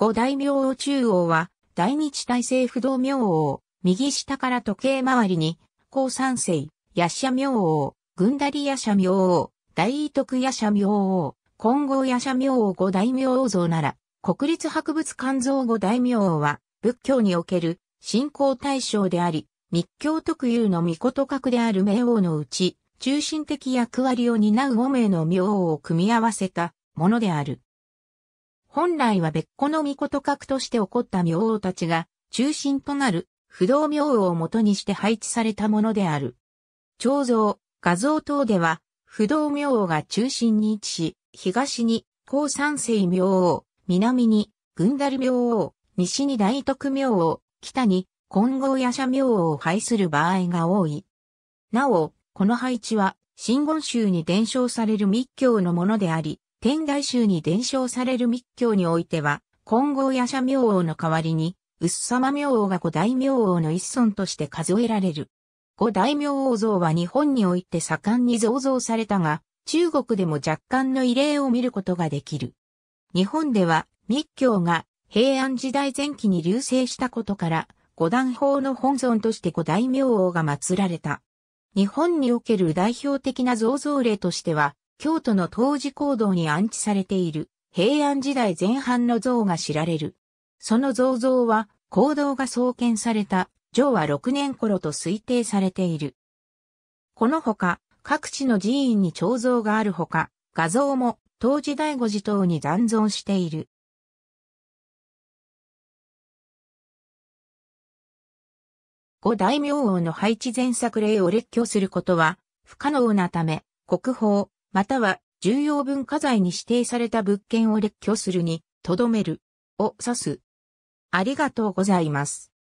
五大明王中央は、大日大政不動明王、右下から時計回りに、高三世、ヤシャ明王、軍ダリヤシャ明王、大伊徳ヤシャ明王、金剛ヤシャ明王五大明王像なら、国立博物館像五大明王は、仏教における信仰対象であり、密教特有の御事格である明王のうち、中心的役割を担う5名の明王を組み合わせたものである。本来は別個の御事格として起こった明王たちが、中心となる不動明王をもとにして配置されたものである。彫像、画像等では、不動明王が中心に位置し、東に、高三世明王、南に、軍ダル明王、西に大徳明王、北に、金剛夜叉明王を配する場合が多い。なお、この配置は、真言宗に伝承される密教のものであり、天台宗に伝承される密教においては、金剛や社明王の代わりに、薄様明王が五大明王の一尊として数えられる。五大明王像は日本において盛んに造像されたが、中国でも若干の異例を見ることができる。日本では密教が平安時代前期に流星したことから、五段法の本尊として五大明王が祀られた。日本における代表的な造像例としては、京都の当時行動に安置されている平安時代前半の像が知られる。その像像は、行動が創建された上和6年頃と推定されている。このほか、各地の寺院に彫像があるほか、画像も当時醍醐寺等に残存している。五大明王の配置前作例を列挙することは不可能なため、国宝、または重要文化財に指定された物件を列挙するに、とどめる、を指す。ありがとうございます。